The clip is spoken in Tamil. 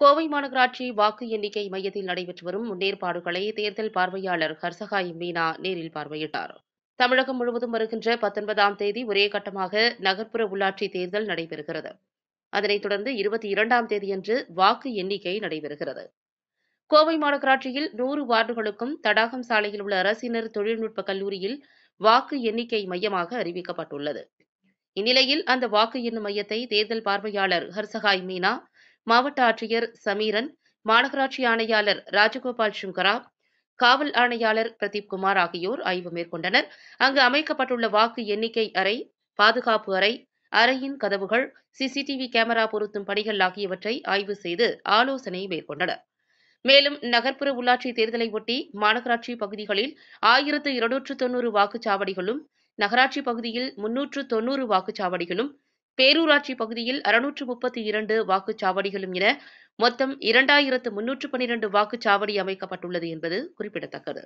கோவை மாநகராட்சி வாக்கு எண்ணிக்கை மையத்தில் நடைபெற்று வரும் முன்னேற்பாடுகளை தேர்தல் பார்வையாளர் ஹர்சகாய் மீனா நேரில் பார்வையிட்டார் தமிழகம் முழுவதும் வருகின்ற பத்தொன்பதாம் தேதி ஒரே கட்டமாக நகர்ப்புற உள்ளாட்சி தேர்தல் நடைபெறுகிறது அதனைத் தொடர்ந்து இருபத்தி இரண்டாம் தேதியன்று வாக்கு எண்ணிக்கை நடைபெறுகிறது கோவை மாநகராட்சியில் நூறு வார்டுகளுக்கும் தடாகம் சாலையில் உள்ள அரசினர் தொழில்நுட்ப கல்லூரியில் வாக்கு எண்ணிக்கை மையமாக அறிவிக்கப்பட்டுள்ளது இந்நிலையில் அந்த வாக்கு எண்ணும் மையத்தை தேர்தல் பார்வையாளர் ஹர்சகாய் மீனா மாவட்ட ஆட்சியர் சமீரன் மாநகராட்சி ஆணையாளர் ராஜகோபால் சுங்கரா காவல் ஆணையாளர் பிரதீப் குமார் ஆகியோர் ஆய்வு மேற்கொண்டனர் அங்கு அமைக்கப்பட்டுள்ள வாக்கு எண்ணிக்கை அறை பாதுகாப்பு அறை அறையின் கதவுகள் சிசிடிவி கேமரா பொருத்தும் பணிகள் ஆகியவற்றை ஆய்வு செய்து ஆலோசனை மேற்கொண்டனர் மேலும் நகர்ப்புற உள்ளாட்சி தேர்தலை ஒட்டி மாநகராட்சி பகுதிகளில் ஆயிரத்து இருநூற்று தொன்னூறு வாக்குச்சாவடிகளும் நகராட்சி பகுதியில் முன்னூற்று தொன்னூறு வாக்குச்சாவடிகளும் பேரூராட்சி பகுதியில் அறுநூற்று முப்பத்தி இரண்டு வாக்குச்சாவடிகளும் என மொத்தம் இரண்டாயிரத்து முன்னூற்று பனிரண்டு வாக்குச்சாவடி அமைக்கப்பட்டுள்ளது என்பது குறிப்பிடத்தக்கது